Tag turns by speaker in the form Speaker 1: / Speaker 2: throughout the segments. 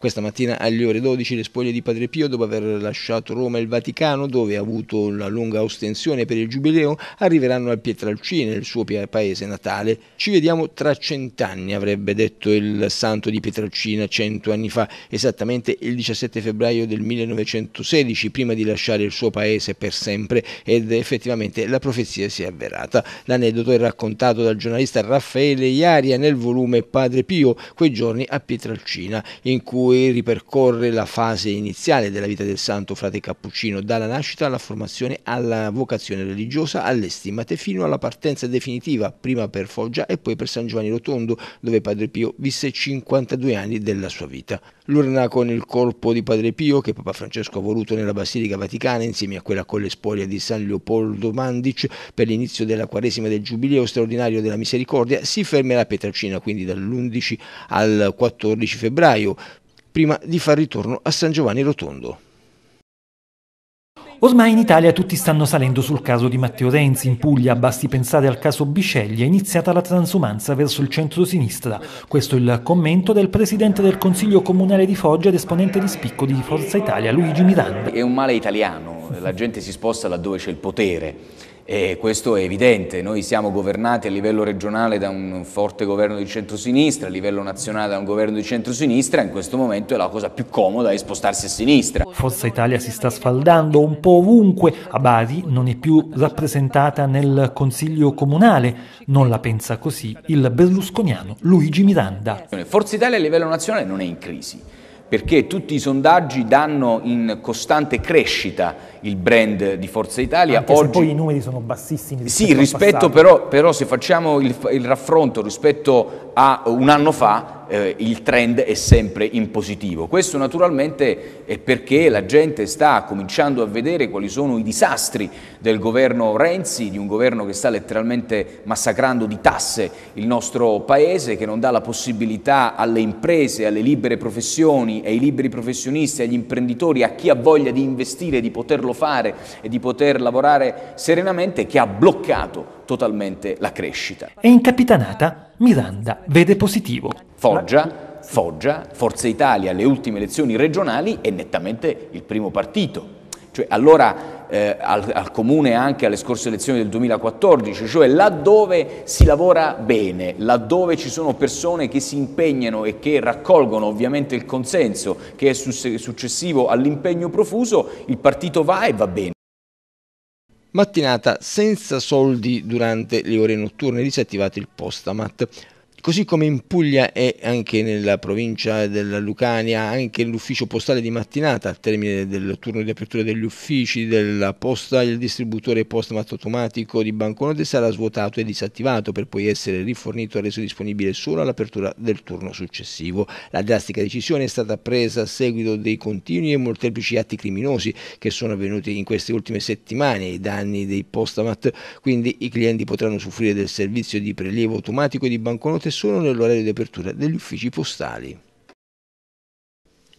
Speaker 1: Questa mattina alle ore 12 le spoglie di Padre Pio, dopo aver lasciato Roma e il Vaticano, dove ha avuto una lunga ostensione per il Giubileo, arriveranno al Pietralcine, il suo paese natale. Ci vediamo tra cent'anni, avrebbe detto il santo di Pietralcina cento anni fa, esattamente il 17 febbraio del 1916, prima di lasciare il suo paese per sempre ed effettivamente la profezia si è avverata. L'aneddoto è raccontato dal giornalista Raffaele Iaria nel volume Padre Pio, quei giorni a Pietralcina, in cui cui ripercorre la fase iniziale della vita del santo frate Cappuccino, dalla nascita alla formazione alla vocazione religiosa, alle stimate fino alla partenza definitiva, prima per Foggia e poi per San Giovanni Rotondo, dove Padre Pio visse 52 anni della sua vita. L'urna con il corpo di Padre Pio che Papa Francesco ha voluto nella Basilica Vaticana insieme a quella con le spoglie di San Leopoldo Mandic per l'inizio della Quaresima del Giubileo straordinario della Misericordia si fermerà a Petrocina quindi dall'11 al 14 febbraio prima di far ritorno a San Giovanni Rotondo.
Speaker 2: Ormai in Italia tutti stanno salendo sul caso di Matteo Renzi. In Puglia, basti pensare al caso Biceglie, è iniziata la transumanza verso il centro-sinistra. Questo è il commento del presidente del Consiglio Comunale di Foggia ed esponente di spicco di Forza Italia, Luigi Miranda. È un male
Speaker 3: italiano, la gente si sposta laddove c'è il potere e questo è evidente, noi siamo governati a livello regionale da un forte governo di centrosinistra, a livello nazionale da un governo di
Speaker 2: centrosinistra, in questo momento è la cosa più comoda è spostarsi a sinistra. Forza Italia si sta sfaldando un po' ovunque, a Bari non è più rappresentata nel Consiglio Comunale, non la pensa così il berlusconiano Luigi Miranda.
Speaker 3: Forza Italia a livello nazionale non è in crisi, perché tutti i sondaggi danno in costante crescita il brand di Forza Italia. Anche Oggi, poi i
Speaker 2: numeri sono bassissimi. Rispetto sì, rispetto però,
Speaker 3: però, se facciamo il, il raffronto rispetto a un anno fa, eh, il trend è sempre in positivo. Questo naturalmente è perché la gente sta cominciando a vedere quali sono i disastri del governo Renzi, di un governo che sta letteralmente massacrando di tasse il nostro paese, che non dà la possibilità alle imprese, alle libere professioni, ai liberi professionisti, agli imprenditori, a chi ha voglia di investire, di poterlo fare e di poter lavorare serenamente, che ha bloccato totalmente la crescita.
Speaker 2: E in capitanata Miranda
Speaker 3: vede positivo. Foggia Foggia, Forza Italia, le ultime elezioni regionali è nettamente il primo partito. Cioè, allora eh, al, al, comune anche alle scorse elezioni del 2014, cioè laddove si lavora bene, laddove ci sono persone che si impegnano e che raccolgono ovviamente il consenso che è successivo all'impegno profuso, il partito
Speaker 1: va e va bene mattinata senza soldi durante le ore notturne, disattivato il postamat. Così come in Puglia e anche nella provincia della Lucania, anche l'ufficio postale di mattinata, al termine del turno di apertura degli uffici della posta, il distributore postamat automatico di banconote sarà svuotato e disattivato per poi essere rifornito e reso disponibile solo all'apertura del turno successivo. La drastica decisione è stata presa a seguito dei continui e molteplici atti criminosi che sono avvenuti in queste ultime settimane ai danni dei postamat, quindi i clienti potranno soffrire del servizio di prelievo automatico di banconote solo nell'orario di apertura degli uffici postali.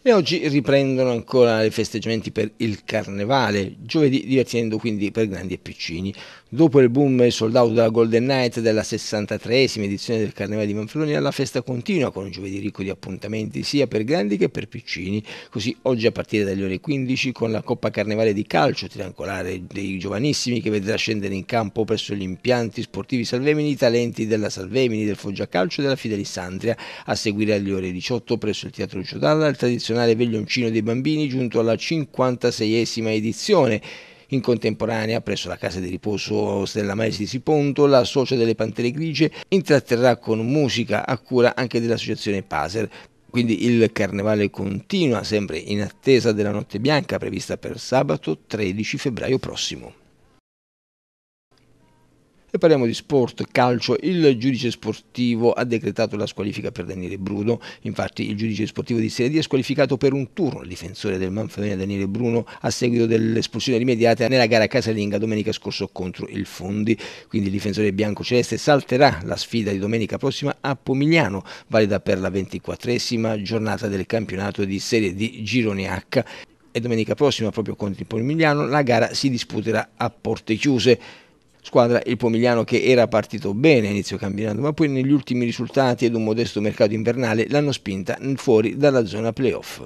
Speaker 1: E oggi riprendono ancora i festeggiamenti per il carnevale, giovedì divertendo quindi per grandi e piccini. Dopo il boom e il sold out della Golden Night della 63esima edizione del Carnevale di Manfredoni, la festa continua con un giovedì ricco di appuntamenti sia per grandi che per piccini. Così oggi a partire dalle ore 15 con la Coppa Carnevale di Calcio triangolare dei giovanissimi che vedrà scendere in campo presso gli impianti sportivi Salvemini i talenti della Salvemini, del Foggia Calcio e della Fidelissandria. A seguire alle ore 18 presso il Teatro Giordana il tradizionale Nazionale Veglioncino dei Bambini giunto alla 56esima edizione. In contemporanea, presso la casa di riposo Stella Maestri di Siponto, la socia delle Pantere Grigie intratterrà con musica a cura anche dell'associazione Paser. Quindi il carnevale continua sempre in attesa della notte bianca prevista per sabato 13 febbraio prossimo. E parliamo di sport, calcio, il giudice sportivo ha decretato la squalifica per Daniele Bruno, infatti il giudice sportivo di Serie D è squalificato per un turno il difensore del Manfredonia Daniele Bruno a seguito dell'espulsione rimediata nella gara casalinga domenica scorso contro il Fondi, quindi il difensore bianco-celeste salterà la sfida di domenica prossima a Pomigliano, valida per la ventiquattresima giornata del campionato di Serie D Girone H e domenica prossima proprio contro il Pomigliano la gara si disputerà a porte chiuse squadra, il Pomigliano che era partito bene inizio campionato, ma poi negli ultimi risultati ed un modesto mercato invernale l'hanno spinta fuori dalla zona playoff.